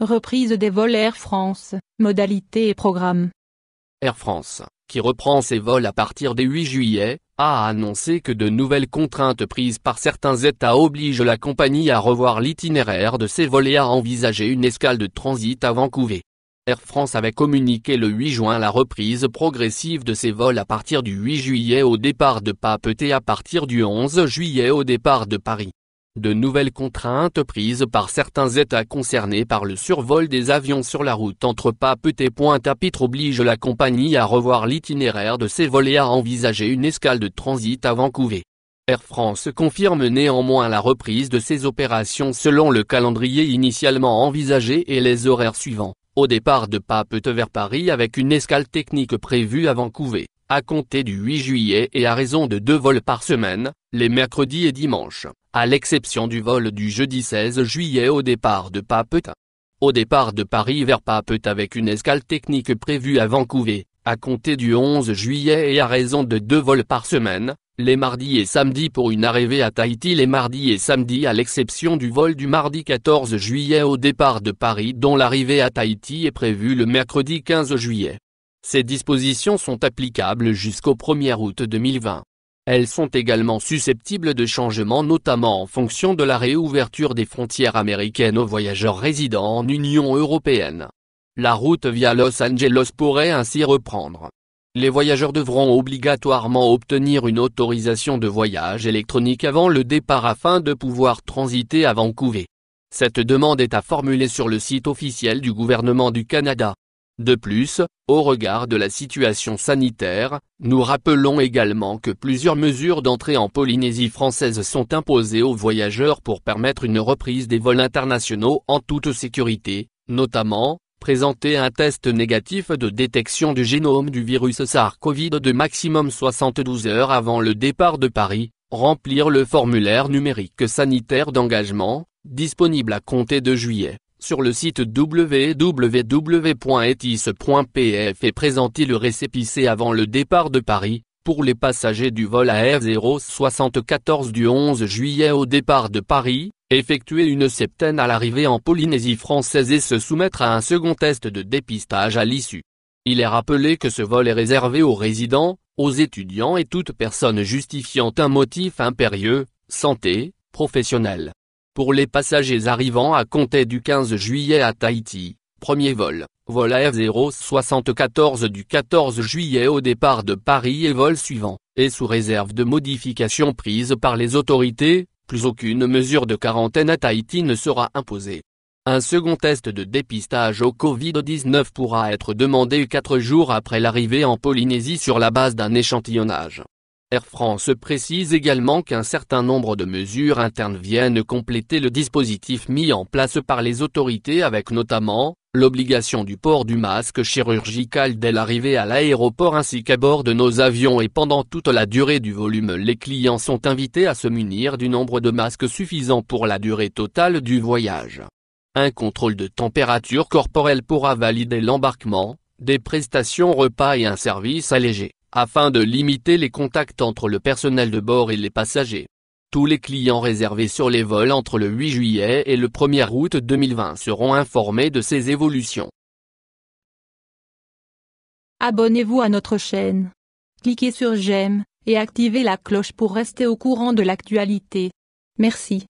Reprise des vols Air France, modalités et programmes. Air France, qui reprend ses vols à partir des 8 juillet, a annoncé que de nouvelles contraintes prises par certains États obligent la compagnie à revoir l'itinéraire de ses vols et à envisager une escale de transit à Vancouver. Air France avait communiqué le 8 juin la reprise progressive de ses vols à partir du 8 juillet au départ de Papeete et à partir du 11 juillet au départ de Paris de nouvelles contraintes prises par certains États concernés par le survol des avions sur la route entre Papeete et Pointe-à-Pitre obligent la compagnie à revoir l'itinéraire de ses vols et à envisager une escale de transit à Vancouver. Air France confirme néanmoins la reprise de ses opérations selon le calendrier initialement envisagé et les horaires suivants, au départ de Papeete vers Paris avec une escale technique prévue à Vancouver à compter du 8 juillet et à raison de deux vols par semaine, les mercredis et dimanches, à l'exception du vol du jeudi 16 juillet au départ de Papeete. Au départ de Paris vers Papeete avec une escale technique prévue à Vancouver, à compter du 11 juillet et à raison de deux vols par semaine, les mardis et samedis pour une arrivée à Tahiti les mardis et samedis à l'exception du vol du mardi 14 juillet au départ de Paris dont l'arrivée à Tahiti est prévue le mercredi 15 juillet. Ces dispositions sont applicables jusqu'au 1er août 2020. Elles sont également susceptibles de changements notamment en fonction de la réouverture des frontières américaines aux voyageurs résidant en Union européenne. La route via Los Angeles pourrait ainsi reprendre. Les voyageurs devront obligatoirement obtenir une autorisation de voyage électronique avant le départ afin de pouvoir transiter à Vancouver. Cette demande est à formuler sur le site officiel du gouvernement du Canada. De plus, au regard de la situation sanitaire, nous rappelons également que plusieurs mesures d'entrée en Polynésie française sont imposées aux voyageurs pour permettre une reprise des vols internationaux en toute sécurité, notamment, présenter un test négatif de détection du génome du virus SARS-CoV-2 de maximum 72 heures avant le départ de Paris, remplir le formulaire numérique sanitaire d'engagement, disponible à compter de juillet sur le site www.etis.pf et présenté le récépissé avant le départ de Paris, pour les passagers du vol ar 074 du 11 juillet au départ de Paris, effectuer une septaine à l'arrivée en Polynésie française et se soumettre à un second test de dépistage à l'issue. Il est rappelé que ce vol est réservé aux résidents, aux étudiants et toute personne justifiant un motif impérieux, santé, professionnel. Pour les passagers arrivant à compter du 15 juillet à Tahiti, premier vol, vol F074 du 14 juillet au départ de Paris et vol suivant, et sous réserve de modifications prises par les autorités, plus aucune mesure de quarantaine à Tahiti ne sera imposée. Un second test de dépistage au Covid-19 pourra être demandé quatre jours après l'arrivée en Polynésie sur la base d'un échantillonnage. Air France précise également qu'un certain nombre de mesures internes viennent compléter le dispositif mis en place par les autorités avec notamment, l'obligation du port du masque chirurgical dès l'arrivée à l'aéroport ainsi qu'à bord de nos avions et pendant toute la durée du volume les clients sont invités à se munir du nombre de masques suffisant pour la durée totale du voyage. Un contrôle de température corporelle pourra valider l'embarquement, des prestations repas et un service allégé afin de limiter les contacts entre le personnel de bord et les passagers. Tous les clients réservés sur les vols entre le 8 juillet et le 1er août 2020 seront informés de ces évolutions. Abonnez-vous à notre chaîne. Cliquez sur j'aime et activez la cloche pour rester au courant de l'actualité. Merci.